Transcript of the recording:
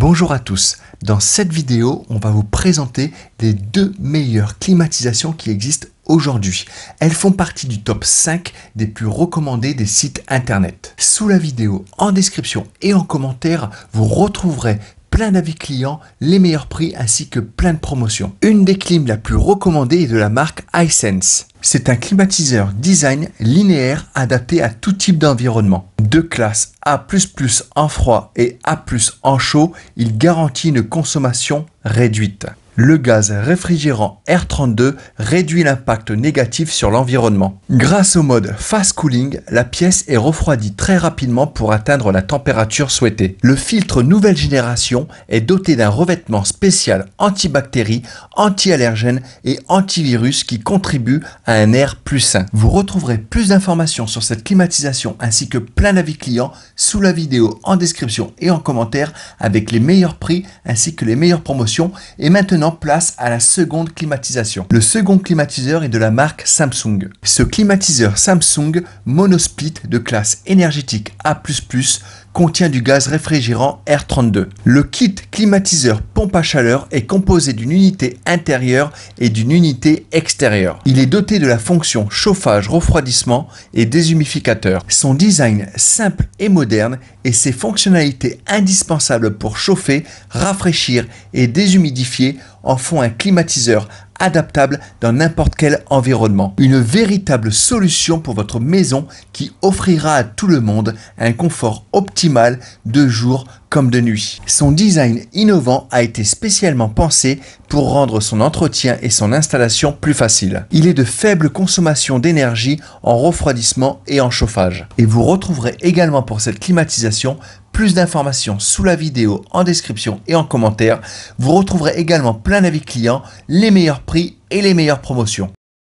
Bonjour à tous, dans cette vidéo on va vous présenter les deux meilleures climatisations qui existent aujourd'hui. Elles font partie du top 5 des plus recommandés des sites internet. Sous la vidéo, en description et en commentaire, vous retrouverez plein d'avis clients, les meilleurs prix ainsi que plein de promotions. Une des clims la plus recommandée est de la marque iSense. C'est un climatiseur design linéaire adapté à tout type d'environnement. De classe A++ en froid et A+ en chaud, il garantit une consommation réduite le gaz réfrigérant R32 réduit l'impact négatif sur l'environnement. Grâce au mode fast cooling, la pièce est refroidie très rapidement pour atteindre la température souhaitée. Le filtre nouvelle génération est doté d'un revêtement spécial antibactéries, anti-allergènes et antivirus qui contribue à un air plus sain. Vous retrouverez plus d'informations sur cette climatisation ainsi que plein d'avis clients sous la vidéo en description et en commentaire avec les meilleurs prix ainsi que les meilleures promotions. Et maintenant, place à la seconde climatisation. Le second climatiseur est de la marque Samsung. Ce climatiseur Samsung monosplit de classe énergétique A++ contient du gaz réfrigérant R32. Le kit climatiseur pompe à chaleur est composé d'une unité intérieure et d'une unité extérieure. Il est doté de la fonction chauffage-refroidissement et déshumificateur. Son design simple et moderne et ses fonctionnalités indispensables pour chauffer, rafraîchir et déshumidifier en font un climatiseur adaptable dans n'importe quel environnement. Une véritable solution pour votre maison qui offrira à tout le monde un confort optimal de jour comme de nuit. Son design innovant a été spécialement pensé pour rendre son entretien et son installation plus facile. Il est de faible consommation d'énergie en refroidissement et en chauffage. Et vous retrouverez également pour cette climatisation plus d'informations sous la vidéo, en description et en commentaire. Vous retrouverez également plein d'avis clients, les meilleurs prix et les meilleures promotions.